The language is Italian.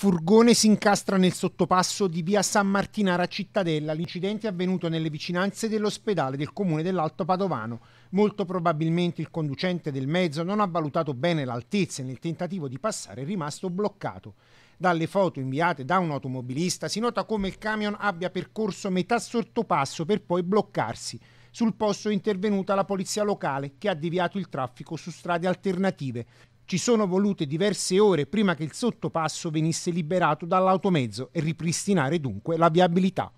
furgone si incastra nel sottopasso di via San Martinara Cittadella. L'incidente è avvenuto nelle vicinanze dell'ospedale del comune dell'Alto Padovano. Molto probabilmente il conducente del mezzo non ha valutato bene l'altezza e nel tentativo di passare è rimasto bloccato. Dalle foto inviate da un automobilista si nota come il camion abbia percorso metà sottopasso per poi bloccarsi. Sul posto è intervenuta la polizia locale che ha deviato il traffico su strade alternative. Ci sono volute diverse ore prima che il sottopasso venisse liberato dall'automezzo e ripristinare dunque la viabilità.